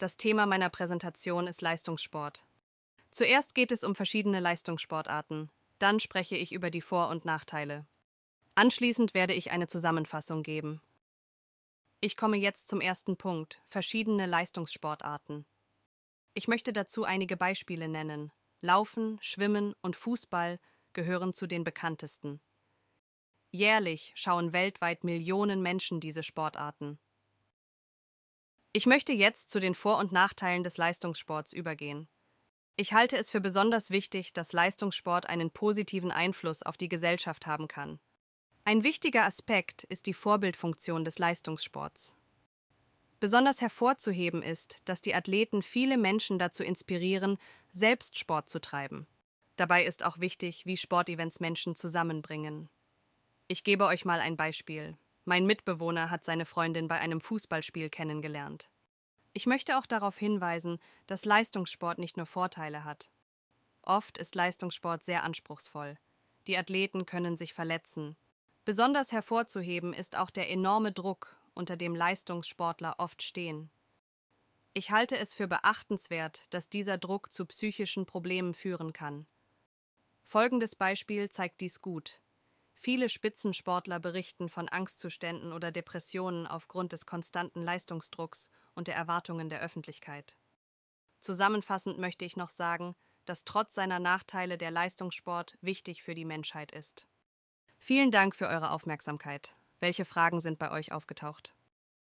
Das Thema meiner Präsentation ist Leistungssport. Zuerst geht es um verschiedene Leistungssportarten, dann spreche ich über die Vor- und Nachteile. Anschließend werde ich eine Zusammenfassung geben. Ich komme jetzt zum ersten Punkt, verschiedene Leistungssportarten. Ich möchte dazu einige Beispiele nennen. Laufen, Schwimmen und Fußball gehören zu den bekanntesten. Jährlich schauen weltweit Millionen Menschen diese Sportarten. Ich möchte jetzt zu den Vor- und Nachteilen des Leistungssports übergehen. Ich halte es für besonders wichtig, dass Leistungssport einen positiven Einfluss auf die Gesellschaft haben kann. Ein wichtiger Aspekt ist die Vorbildfunktion des Leistungssports. Besonders hervorzuheben ist, dass die Athleten viele Menschen dazu inspirieren, selbst Sport zu treiben. Dabei ist auch wichtig, wie Sportevents Menschen zusammenbringen. Ich gebe euch mal ein Beispiel. Mein Mitbewohner hat seine Freundin bei einem Fußballspiel kennengelernt. Ich möchte auch darauf hinweisen, dass Leistungssport nicht nur Vorteile hat. Oft ist Leistungssport sehr anspruchsvoll. Die Athleten können sich verletzen. Besonders hervorzuheben ist auch der enorme Druck, unter dem Leistungssportler oft stehen. Ich halte es für beachtenswert, dass dieser Druck zu psychischen Problemen führen kann. Folgendes Beispiel zeigt dies gut. Viele Spitzensportler berichten von Angstzuständen oder Depressionen aufgrund des konstanten Leistungsdrucks und der Erwartungen der Öffentlichkeit. Zusammenfassend möchte ich noch sagen, dass trotz seiner Nachteile der Leistungssport wichtig für die Menschheit ist. Vielen Dank für eure Aufmerksamkeit. Welche Fragen sind bei euch aufgetaucht?